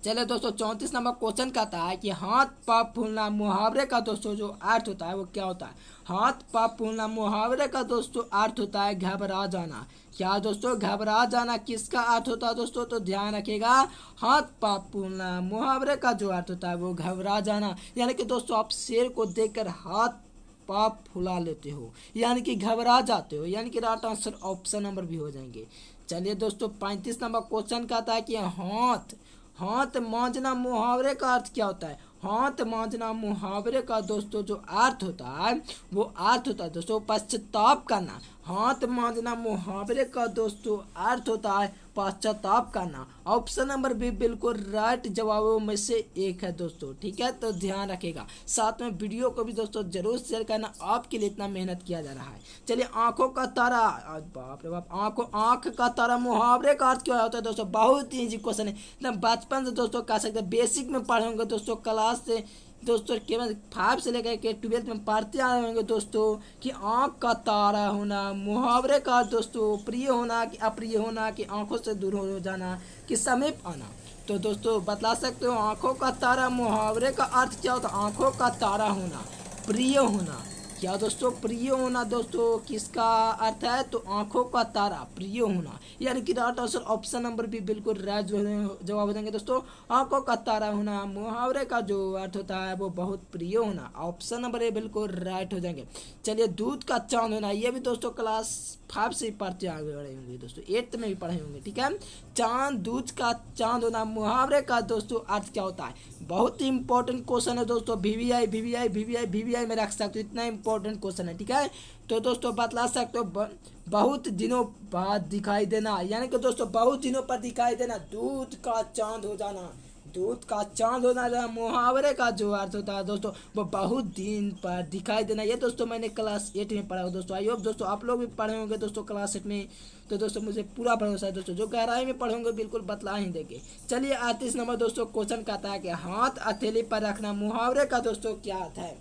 चले दोस्तों चौंतीस नंबर क्वेश्चन कहता है कि हाथ पाप फूलना मुहावरे का दोस्तों जो अर्थ होता है वो क्या होता है हाथ पाप फूलना मुहावरे का दोस्तों अर्थ होता है घबरा जाना क्या दोस्तों घबरा जाना किसका अर्थ होता है दोस्तों तो ध्यान रखिएगा हाथ पाप फूलना मुहावरे का जो अर्थ होता है वो घबरा जाना यानी कि दोस्तों आप शेर को देखकर हाथ पाप फुला लेते हो यानी कि घबरा जाते हो यानी कि right answer option number B हो जाएंगे चलिए दोस्तों पैंतीस नंबर क्वेश्चन कहता है कि हाथ हाथ मांजना मुहावरे का अर्थ क्या होता है हाथ मांझना मुहावरे का दोस्तों जो अर्थ होता है वो अर्थ होता है दोस्तों पश्चाताप करना हाथ मांझना मुहावरे का दोस्तों अर्थ होता है पाश्चाताप करना ऑप्शन नंबर बी बिल्कुल राइट जवाबों में से एक है दोस्तों ठीक है तो ध्यान रखेगा साथ में वीडियो को भी दोस्तों जरूर शेयर करना आपके लिए इतना मेहनत किया जा रहा है चलिए आंखों का तारा बाप रे बाप आंखों आंख का तारा मुहावरे का अर्थ क्या होता है दोस्तों बहुत ही क्वेश्चन है बचपन से दोस्तों कह सकते हैं बेसिक में होंगे दोस्तों क्लास से दोस्तों केवल फाइव से लेकर के ट्वेल्थ में पढ़ते आ रहे होंगे दोस्तों कि आँख का तारा होना मुहावरे का दोस्तों प्रिय होना कि अप्रिय होना कि आँखों से दूर हो जाना कि समीप आना तो दोस्तों बता सकते हो आँखों का तारा मुहावरे का अर्थ क्या होता है आँखों का तारा होना प्रिय होना क्या दोस्तों प्रिय होना दोस्तों किसका अर्थ है तो आँखों का तारा प्रिय होना यानी कि राइट आंसर ऑप्शन नंबर भी बिल्कुल राइट जवाब हो जाएंगे दोस्तों आपको कतारा होना मुहावरे का जो अर्थ होता है वो बहुत प्रिय होना ऑप्शन नंबर ए बिल्कुल राइट हो जाएंगे चलिए दूध का चांद होना ये भी दोस्तों क्लास फाइव से पढ़ते आगे बढ़े होंगे दोस्तों एट्थ में भी पढ़े होंगे ठीक है चांद दूध का चांद होना मुहावरे का दोस्तों अर्थ क्या होता है बहुत ही इंपॉर्टेंट क्वेश्चन है दोस्तों V V I V V I V V I में रख सकते हो इतना इंपॉर्टेंट क्वेश्चन है ठीक है तो दोस्तों बतला सकते हो बहुत दिनों बाद दिखाई देना यानी कि दोस्तों बहुत दिनों पर दिखाई देना दूध का चांद हो जाना दूध का चांद होना जो मुहावरे का जो अर्थ होता है दोस्तों वो बहुत दिन पर दिखाई देना ये दोस्तों मैंने क्लास एट में पढ़ा हुआ दोस्तों आई होप दोस्तों आप लोग भी पढ़े होंगे दोस्तों क्लास एट में तो दोस्तों मुझे पूरा भरोसा है दोस्तों जो गहराई में पढ़े बिल्कुल बतला ही देंगे चलिए अड़तीस नंबर दोस्तों क्वेश्चन कहता है कि हाथ हथेली पर रखना मुहावरे का दोस्तों क्या अर्थ है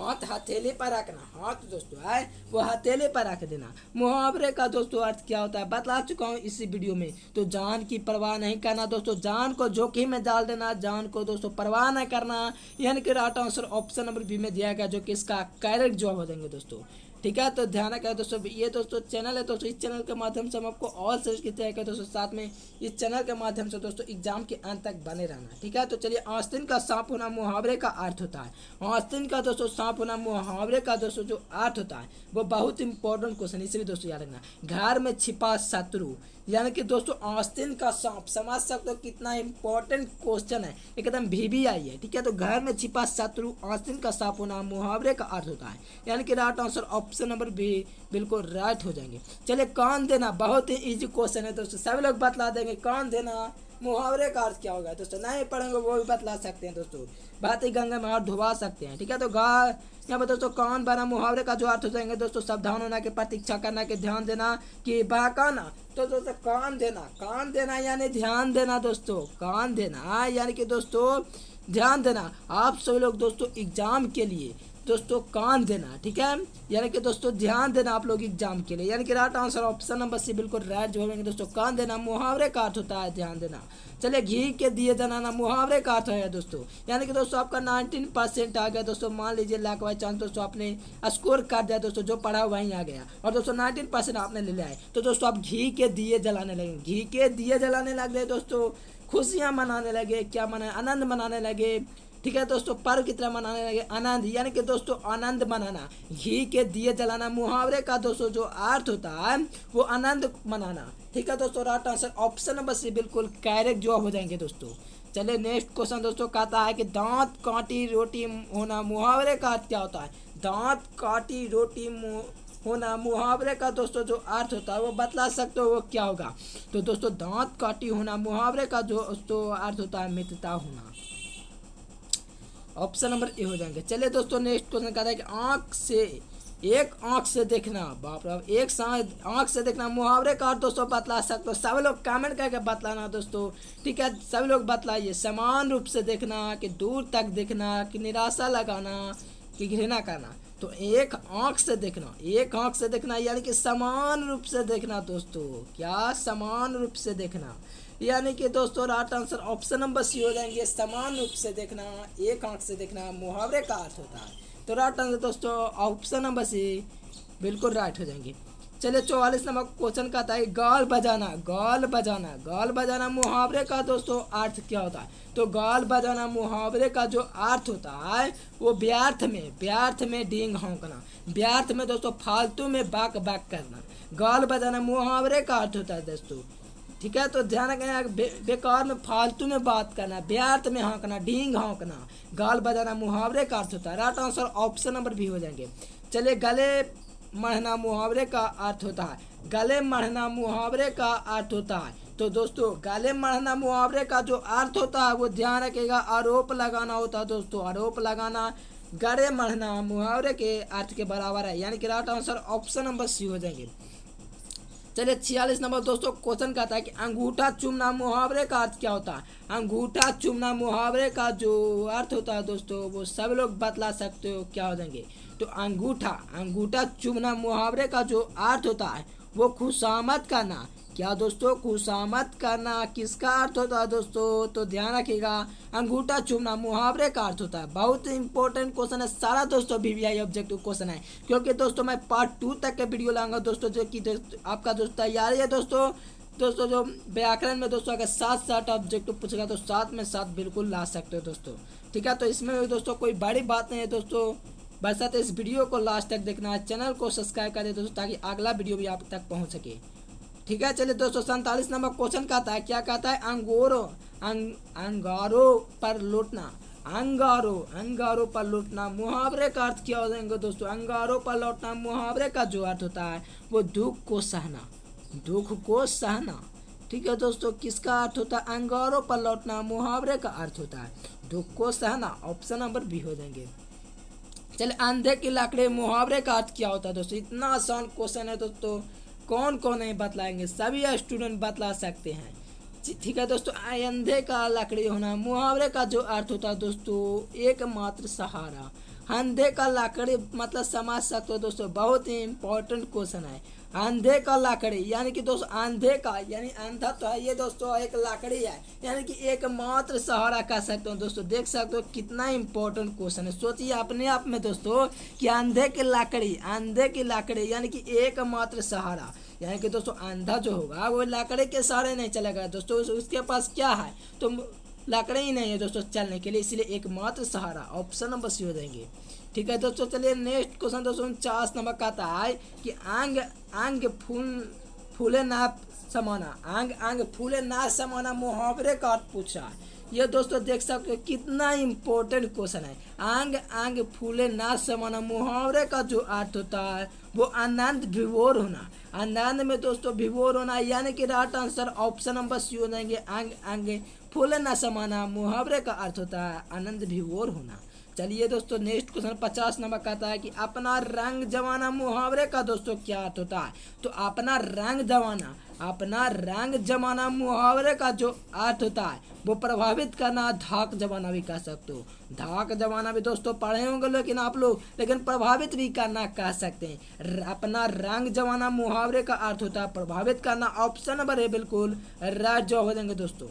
हाथ हथेले पर रखना हाथ दोस्तों है वो हथेले पर रख देना मुहावरे का दोस्तों अर्थ क्या होता है बतला चुका हूँ इसी वीडियो में तो जान की परवाह नहीं करना दोस्तों जान को जोखिम में डाल देना जान को दोस्तों परवाह न करना यानी कि right answer option number B में दिया गया जो कि इसका करेक्ट जवाब हो जाएंगे दोस्तों ठीक है तो ध्यान रखा दोस्तों ये दोस्तों चैनल है दोस्तों इस चैनल के माध्यम से हम आपको ऑल सर्च की तैयारी दोस्तों साथ में इस चैनल के माध्यम से दोस्तों एग्जाम के अंत तक बने रहना ठीक है तो चलिए ऑस्तिन का सांप होना मुहावरे का अर्थ होता है ऑस्तिन का दोस्तों सांप होना मुहावरे का दोस्तों जो अर्थ होता है वो बहुत इंपॉर्टेंट क्वेश्चन इसलिए दोस्तों याद रखना घर में छिपा शत्रु यानी कि दोस्तों ऑस्टिन का सौंप समझ सकते हो कितना इंपॉर्टेंट क्वेश्चन है एकदम भी भी आई है ठीक है तो घर में छिपा शत्रु ऑस्टिन का सौंप होना मुहावरे का अर्थ होता है यानी कि right answer option number B बिल्कुल राइट हो जाएंगे चलिए कौन देना बहुत ही ईजी क्वेश्चन है दोस्तों सभी लोग बतला देंगे कौन देना मुहावरे का अर्थ क्या होगा दोस्तों नहीं पढ़ेंगे वो भी बतला सकते हैं दोस्तों ही गंगा में और धुबा सकते हैं ठीक है तो गा यहाँ पर दोस्तों कौन बना मुहावरे का जो अर्थ हो जाएंगे दोस्तों सावधान होना के प्रतीक्षा करना के ध्यान देना कि बहकाना तो दोस्तों कान देना कान देना यानी ध्यान देना दोस्तों कान देना यानी कि दोस्तों ध्यान देना आप सभी लोग दोस्तों एग्जाम के लिए दोस्तों कान देना ठीक है यानी कि दोस्तों ध्यान देना आप लोग एग्जाम के लिए यानी कि right answer option number C बिल्कुल राइट जो है दोस्तों कान देना मुहावरे का अर्थ होता है ध्यान देना चले घी के दिए जनाना मुहावरे का अर्थ है दोस्तों यानी कि दोस्तों आपका नाइनटीन परसेंट आ गया दोस्तों मान लीजिए लाख बाई चांस दोस्तों आपने स्कोर कर दिया दोस्तों जो पढ़ा वहीं आ गया और दोस्तों नाइनटीन परसेंट आपने ले लिया है तो दोस्तों आप घी के दिए जलाने लगे घी के दिए जलाने लग गए दोस्तों खुशियाँ मनाने लगे क्या मनाए आनंद मनाने लगे ठीक है दोस्तों पर्व की तरह मनाने लगे आनंद यानी कि दोस्तों आनंद मनाना घी के दिए जलाना मुहावरे का दोस्तों जो अर्थ होता है वो आनंद मनाना ठीक है दोस्तों right answer option number C बिल्कुल कैरेक्ट जो हो जाएंगे दोस्तों चले नेक्स्ट क्वेश्चन दोस्तों कहता है कि दांत काटी रोटी होना मुहावरे का अर्थ क्या होता है दांत काटी रोटी होना मुहावरे का दोस्तों जो अर्थ होता है वो बतला सकते हो वो क्या होगा तो दोस्तों दांत काटी होना मुहावरे का जो दोस्तों अर्थ होता है मित्रता होना ऑप्शन नंबर ए हो जाएंगे चलिए दोस्तों नेक्स्ट क्वेश्चन रहा है कि आँख से एक आँख से देखना बाप रे एक साथ आँख से देखना मुहावरे का और दोस्तों बतला सकते हो सभी लोग कमेंट करके बतलाना दोस्तों ठीक है सभी लोग बतलाइए समान रूप से देखना कि दूर तक देखना कि निराशा लगाना कि घृणा करना तो एक आँख से देखना एक आँख से देखना यानी कि समान रूप से देखना दोस्तों क्या समान रूप से देखना यानी कि दोस्तों right answer option number C हो जाएंगे समान रूप से देखना एक आंख से देखना मुहावरे का अर्थ होता है तो राइट आंसर दोस्तों ऑप्शन नंबर सी बिल्कुल राइट हो जाएंगे चलिए चौवालीस नंबर क्वेश्चन का था गाल बजाना गाल बजाना गाल बजाना मुहावरे का दोस्तों अर्थ क्या होता है तो गाल बजाना मुहावरे का जो अर्थ होता है वो व्यर्थ में व्यर्थ में डींग होंकना व्यर्थ में दोस्तों फालतू में बाक बाक करना गाल बजाना मुहावरे का अर्थ होता है दोस्तों ठीक है तो ध्यान रखना बे, बेकार में फालतू में बात करना व्यर्थ में हाँकना ढींग हाँकना गाल बजाना मुहावरे का अर्थ होता है right answer option number B हो जाएंगे चलिए गले मढ़ना मुहावरे का अर्थ होता है गले मढ़ना मुहावरे का अर्थ होता है तो दोस्तों गले मढ़ना मुहावरे का जो अर्थ होता है वो ध्यान रखेगा आरोप लगाना होता है दोस्तों आरोप लगाना गले मढ़ना मुहावरे के अर्थ के बराबर है यानी कि right answer option number C हो जाएंगे चलिए छियालीस नंबर दोस्तों क्वेश्चन कहता है कि अंगूठा चुमना मुहावरे का अर्थ क्या होता है अंगूठा चुमना मुहावरे का जो अर्थ होता है दोस्तों वो सब लोग बतला सकते हो क्या हो जाएंगे तो अंगूठा अंगूठा चुमना मुहावरे का जो अर्थ होता है वो खुशामद का नाम क्या दोस्तों खुशामत करना किसका अर्थ होता है दोस्तों तो ध्यान रखिएगा अंगूठा चुमना मुहावरे का अर्थ होता है बहुत इंपॉर्टेंट क्वेश्चन है सारा दोस्तों वीवीआई ऑब्जेक्टिव क्वेश्चन है क्योंकि दोस्तों मैं पार्ट टू तक के वीडियो लाऊंगा दोस्तों जो कि आपका दोस्त तैयारी है दोस्तों दोस्तों जो व्याकरण में दोस्तों अगर सात सात ऑब्जेक्टिव पूछेगा तो सात में सात बिल्कुल ला सकते हो दोस्तों ठीक है तो इसमें दोस्तों कोई बड़ी बात नहीं है दोस्तों बस इस वीडियो को लास्ट तक देखना है चैनल को सब्सक्राइब कर दे दोस्तों ताकि अगला वीडियो भी आप तक पहुँच सके ठीक है चलिए दोस्तों सैंतालीस नंबर क्वेश्चन कहता है क्या कहता है अंगोरो अंगारो पर लौटना अंगारो अंगारो पर लौटना मुहावरे का अर्थ क्या हो जाएंगे दोस्तों अंगारो पर लौटना मुहावरे का जो अर्थ होता है वो दुख को सहना दुख को सहना ठीक है दोस्तों किसका अर्थ होता है अंगारों पर लौटना मुहावरे का अर्थ होता है दुख को सहना ऑप्शन नंबर बी हो जाएंगे चले अंधे की लकड़ी मुहावरे का अर्थ क्या होता है दोस्तों इतना आसान क्वेश्चन है दोस्तों कौन कौन नहीं बतलाएंगे सभी स्टूडेंट बतला सकते हैं ठीक है दोस्तों अंधे का लकड़ी होना मुहावरे का जो अर्थ होता है दोस्तों एकमात्र सहारा अंधे का लकड़ी मतलब समझ सकते हो दोस्तों बहुत ही इंपॉर्टेंट क्वेश्चन है आंधे का लाकड़ी यानी कि दोस्तों आंधे का यानी आंधा तो है ये दोस्तों एक लाकड़ी है यानी कि एक मात्र सहारा कह सकते हो दोस्तों देख सकते हो कितना इंपॉर्टेंट क्वेश्चन है सोचिए अपने आप में दोस्तों कि आंधे की लाकड़ी आंधे की लाकड़ी यानी कि एकमात्र सहारा यानी कि दोस्तों आंधा जो होगा वो लाकड़ी के सहारे नहीं चलेगा दोस्तों उसके पास क्या है तो लाकड़ी ही नहीं है दोस्तों चलने के लिए इसलिए एकमात्र सहारा ऑप्शन नंबर सी हो जाएंगे ठीक है तो दोस्तों चलिए नेक्स्ट क्वेश्चन दोस्तों उनचास नंबर का आता है कि आंग आंग फूल फूले ना समाना आंग आंग फूले ना समाना मुहावरे का अर्थ पूछा है ये दोस्तों देख सकते हो कितना इम्पोर्टेंट क्वेश्चन है आंग आंग फूले ना समाना मुहावरे का जो अर्थ होता है वो आनंद विभोर होना आनंद में दोस्तों विभोर होना यानी कि right answer option number C हो जाएंगे आंग आंग फूले ना समाना मुहावरे का अर्थ होता है आनंद विभोर होना चलिए दोस्तों नेक्स्ट क्वेश्चन पचास नंबर कहता है कि अपना रंग जमाना मुहावरे का दोस्तों क्या अर्थ होता है तो अपना रंग जमाना अपना रंग जमाना मुहावरे का जो अर्थ होता है वो प्रभावित करना धाक जमाना भी कह सकते हो धाक जमाना भी दोस्तों पढ़े होंगे लेकिन आप लोग लेकिन प्रभावित भी करना कह सकते हैं अपना रंग जमाना मुहावरे का अर्थ होता है प्रभावित करना ऑप्शन नंबर है बिल्कुल राज हो जाएंगे दोस्तों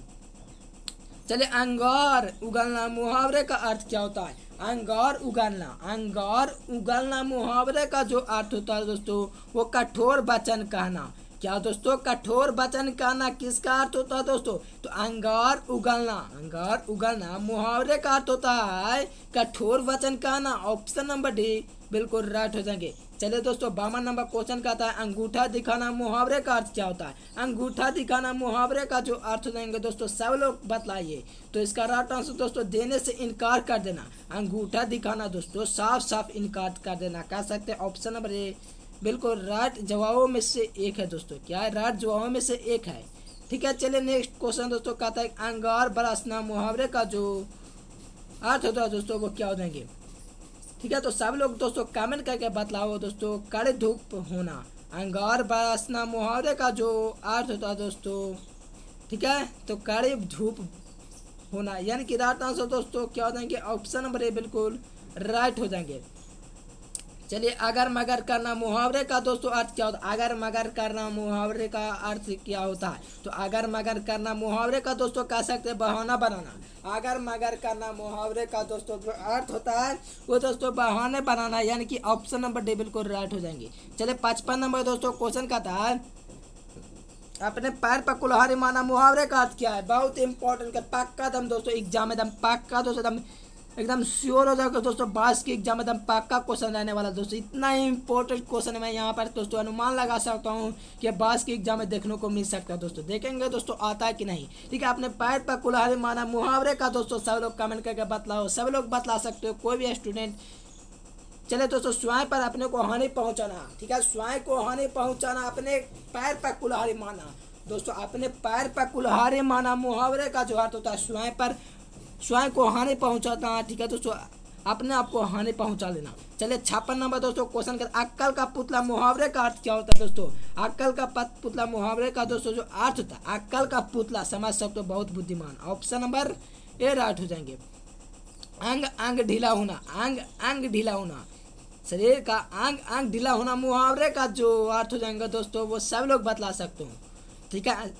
चलिए अंगार उगलना मुहावरे का अर्थ क्या होता है अंगार उगलना अंगार उगलना मुहावरे का जो अर्थ होता है दोस्तों वो कठोर वचन कहना क्या दोस्तों कठोर वचन कहना किसका अर्थ होता है दोस्तों तो अंगार उगलना अंगार उगलना मुहावरे का अर्थ होता है कठोर वचन कहना ऑप्शन नंबर डी बिल्कुल राइट हो जाएंगे चलिए दोस्तों बावन नंबर क्वेश्चन का था अंगूठा दिखाना मुहावरे का अर्थ क्या होता है अंगूठा दिखाना मुहावरे का जो अर्थ देंगे दोस्तों सब लोग बतलाइए तो इसका राइट आंसर दोस्तों देने से इनकार कर देना अंगूठा दिखाना दोस्तों साफ साफ इनकार कर देना कह सकते हैं ऑप्शन नंबर ए बिल्कुल राइट जवाबों में से एक है दोस्तों क्या है राइट जवाबों में से एक है ठीक है चलिए नेक्स्ट क्वेश्चन दोस्तों कहता है अंगार बरसना मुहावरे का जो अर्थ होता है दोस्तों वो क्या हो जाएंगे ठीक है तो सब लोग दोस्तों कमेंट करके बतलाओ दोस्तों कड़े धूप होना अंगार बरसना मुहावरे का जो अर्थ होता है दोस्तों ठीक है तो कड़े धूप होना यानी कि आंसर दोस्तों क्या हो जाएंगे ऑप्शन नंबर ए बिल्कुल राइट हो जाएंगे चलिए अगर मगर करना मुहावरे का दोस्तों अर्थ क्या होता है अगर मगर करना मुहावरे का अर्थ क्या होता है तो अगर मगर करना मुहावरे का दोस्तों कह सकते हैं बहाना बनाना अगर मगर करना मुहावरे का दोस्तों जो अर्थ होता है वो दोस्तों बहाने बनाना यानी कि ऑप्शन नंबर डी बिल्कुल राइट हो जाएंगे चलिए पचपन नंबर दोस्तों क्वेश्चन का था अपने पैर पर कुल्हारी माना मुहावरे का अर्थ क्या है बहुत इंपॉर्टेंट पक्का दम दोस्तों एग्जाम एकदम पक्का दोस्तों एकदम श्योर हो जाएगा दोस्तों बास की एग्जाम एकदम पक्का क्वेश्चन रहने वाला दोस्तों इतना इंपॉर्टेंट क्वेश्चन मैं यहाँ पर दोस्तों अनुमान लगा सकता हूँ कि बास की एग्जाम में देखने को मिल सकता है दोस्तों देखेंगे दोस्तों आता है कि नहीं ठीक है आपने पैर पर कुल्हाड़ी माना मुहावरे का दोस्तों सब लोग कमेंट करके बतलाओ सब लोग बतला सकते हो कोई भी स्टूडेंट चले दोस्तों स्वयं पर अपने को हानि पहुँचाना ठीक है स्वयं को हानि पहुँचाना अपने पैर पर कुल्हाड़ी माना दोस्तों अपने पैर पर कुल्हाड़ी माना मुहावरे का जो अर्थ तो होता है स्वयं पर स्वयं को हानि पहुंचाता है ठीक है दोस्तों तो अपने आप को हानि पहुंचा लेना चलिए छप्पन नंबर दोस्तों क्वेश्चन कर अक्कल का पुतला मुहावरे का अर्थ क्या होता है दोस्तों अक्कल का पत पुतला मुहावरे का दोस्तों जो अर्थ होता है अक्कल का पुतला समझ सकते हो बहुत बुद्धिमान ऑप्शन नंबर ए राइट हो जाएंगे अंग अंग ढीला होना अंग अंग ढीला होना शरीर का अंग अंग ढीला होना मुहावरे का जो अर्थ हो जाएंगे दोस्तों वो सब लोग बतला सकते हो ठीक है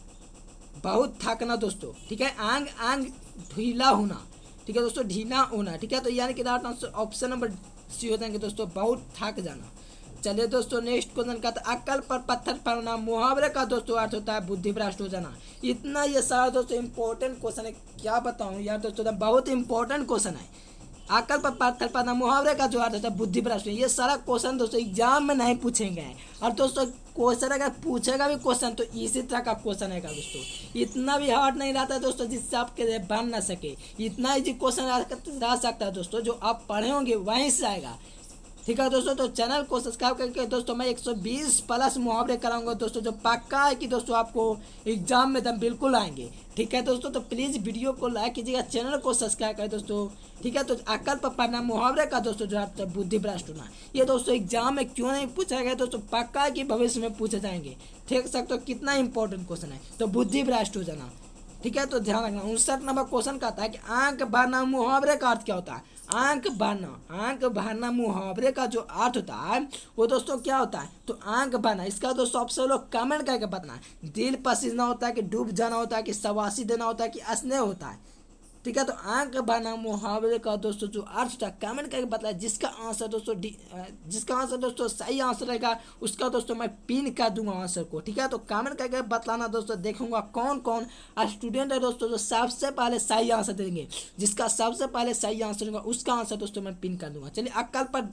बहुत थकना दोस्तों ठीक है आंग आंग ढीला होना ठीक है दोस्तों ढीला होना ठीक है तो यानी कि right answer option number C हो जाएंगे दोस्तों बहुत थक जाना चलिए दोस्तों नेक्स्ट क्वेश्चन का तो अकल अक्ल पर पत्थर पड़ना मुहावरे का दोस्तों अर्थ होता है बुद्धि भ्रष्ट हो जाना इतना ये सारा दोस्तों इंपॉर्टेंट क्वेश्चन है क्या बताऊँ यार दोस्तों तो बहुत इंपॉर्टेंट क्वेश्चन है अकल पर पात पाना मुहावरे का जो अर्थ होता है बुद्धि प्रश्न ये सारा क्वेश्चन दोस्तों एग्जाम में नहीं पूछेंगे और दोस्तों क्वेश्चन अगर पूछेगा भी क्वेश्चन तो इसी तरह का क्वेश्चन है दोस्तों इतना भी हार्ड नहीं रहता दोस्तों जिससे आपके बन ना सके इतना ही क्वेश्चन रह सकता है दोस्तों जो आप पढ़े होंगे वहीं से आएगा ठीक है दोस्तों तो चैनल को सब्सक्राइब करके दोस्तों मैं 120 प्लस मुहावरे कराऊंगा दोस्तों जो पक्का है कि दोस्तों आपको एग्जाम में दम बिल्कुल आएंगे ठीक है दोस्तों तो प्लीज़ वीडियो को लाइक कीजिएगा चैनल को सब्सक्राइब करें दोस्तों ठीक है तो अकल पर पढ़ना मुहावरे का दोस्तों जो आप बुद्धि भ्रष्ट होना ये दोस्तों एग्जाम में क्यों नहीं पूछा गया दोस्तों पक्का है कि भविष्य में पूछे जाएंगे ठीक सकते हो कितना इंपॉर्टेंट क्वेश्चन है तो बुद्धि भ्रष्ट हो जाना ठीक है तो ध्यान रखना उनसठ नंबर क्वेश्चन का था है कि आंख बना मुहावरे का अर्थ क्या होता है आंख बहना आंख बहना मुहावरे का जो अर्थ होता है वो दोस्तों क्या होता है तो आंख बहना इसका तो सबसे लोग कमेंट करके बताना दिल पसीना होता है कि डूब जाना होता है कि सवासी देना होता है कि स्नेह होता है ठीक है तो आंख बना मुहावरे का दोस्तों जो अर्थ था कमेंट करके बताया जिसका आंसर दोस्तों जिसका आंसर दोस्तों सही आंसर रहेगा उसका दोस्तों मैं पिन कर दूंगा आंसर को ठीक है तो कमेंट करके बतलाना दोस्तों देखूंगा कौन कौन स्टूडेंट है दोस्तों जो सबसे पहले सही आंसर देंगे जिसका सबसे पहले सही आंसर होगा उसका आंसर दोस्तों मैं पिन कर दूंगा चलिए अक्ल पर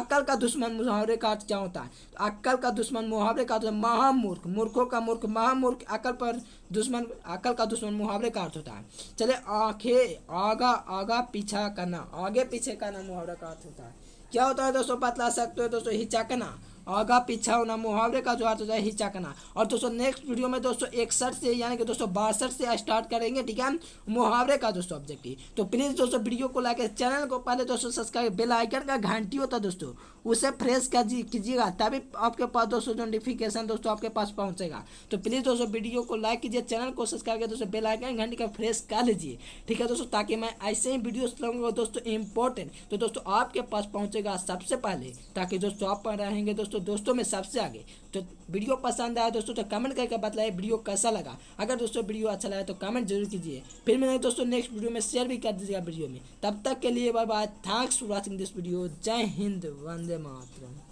अक्ल का दुश्मन मुहावरे का क्या होता है अक्कल अक्ल का दुश्मन मुहावरे का महामूर्ख मूर्खों का मूर्ख महामूर्ख अक्ल पर दुश्मन अकल का दुश्मन मुहावरे का अर्थ होता है चले आखे आगा आगा पीछा करना आगे पीछे करना मुहावरे का अर्थ होता है क्या होता है दोस्तों बतला सकते तो हो दोस्तों हिचकना आगा पीछा होना मुहावरे का जो अर्थ होता है हिचकना और दोस्तों नेक्स्ट वीडियो में दोस्तों इकसठ से यानी कि दोस्तों बासठ से स्टार्ट करेंगे ठीक है मुहावरे का दोस्तों ऑब्जेक्टिव तो प्लीज़ दोस्तों वीडियो को लाइक चैनल को पहले दोस्तों सब्सक्राइब बेलाइकन का घंटी होता है दोस्तों उसे फ्रेश कीजिएगा तभी आपके पास दोस्तों नोटिफिकेशन दोस्तों आपके पास पहुंचेगा तो प्लीज़ दोस्तों वीडियो को लाइक कीजिए चैनल को सब्सक्राइब करके दोस्तों बेल आइकन घंटी का फ्रेश कर लीजिए ठीक है दोस्तों ताकि मैं ऐसे ही वीडियो लाऊंगा दोस्तों इंपॉर्टेंट तो दोस्तों आपके पास पहुँचेगा सबसे पहले ताकि दोस्तों आप रहेंगे दोस्तों दोस्तों में सबसे आगे तो वीडियो पसंद आया दोस्तों तो कमेंट करके बतलाइए वीडियो कैसा लगा अगर दोस्तों वीडियो अच्छा लगा तो कमेंट जरूर कीजिए फिर मैंने दोस्तों नेक्स्ट वीडियो में शेयर भी कर दीजिएगा वीडियो में तब तक के लिए bye bye thanks for watching this video जय हिंद वंदे मातरम